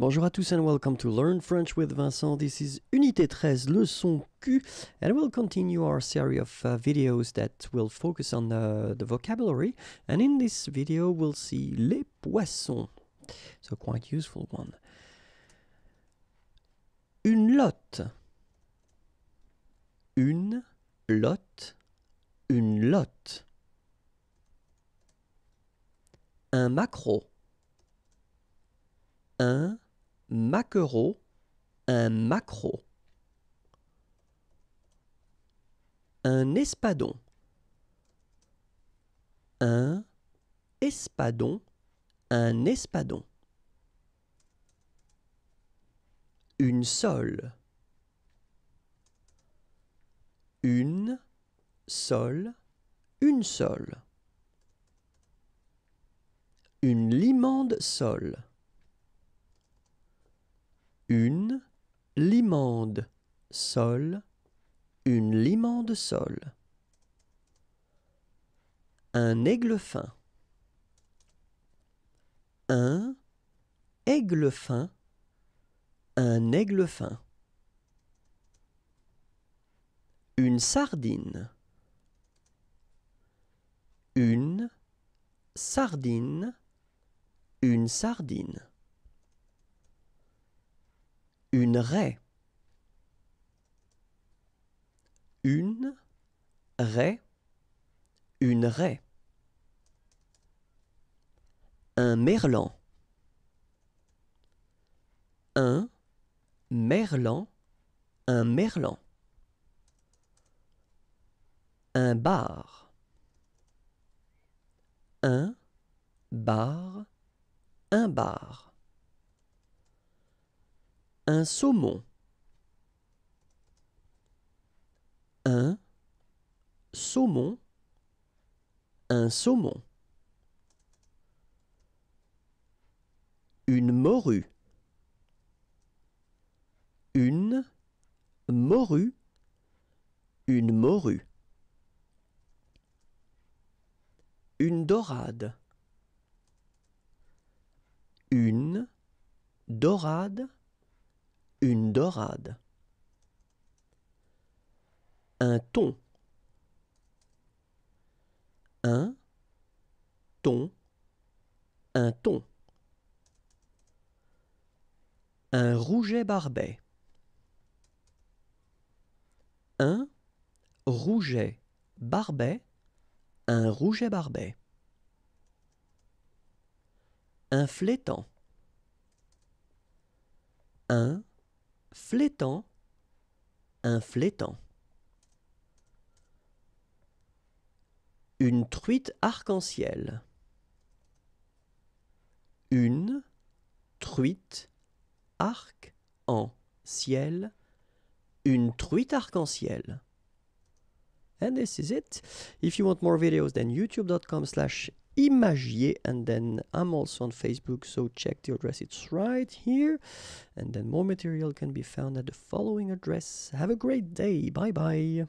Bonjour à tous and welcome to Learn French with Vincent. This is Unité 13, Leçon Q, and we'll continue our series of uh, videos that will focus on uh, the vocabulary. And in this video, we'll see les poissons. So quite useful one. Une lotte. Une lotte. Une lotte. Un maquereau. Un maquereau, un macro Un espadon. Un espadon, un espadon. Une sole. Une sole, une sole. Une limande sole une limande sol, une limande sol. Un aigle fin. Un aigle fin. Un aigle fin. Une sardine. Une sardine. Une sardine une raie. Une raie, une raie. Un merlan. Un merlan, un merlan. Un bar. Un bar, un bar. Un saumon. Un saumon. Un saumon. Une morue. Une morue. Une morue. Une dorade. Une dorade une dorade. Un ton. Un ton. Un ton. Un rouget barbet. Un rouget barbet. Un rouget barbet. Un flétan. Un flétant, un flétan. Une truite arc-en-ciel. Une truite arc-en-ciel. Une truite arc-en-ciel. And this is it. If you want more videos, then youtube.com slash Imagier. And then I'm also on Facebook, so check the address. It's right here. And then more material can be found at the following address. Have a great day. Bye bye.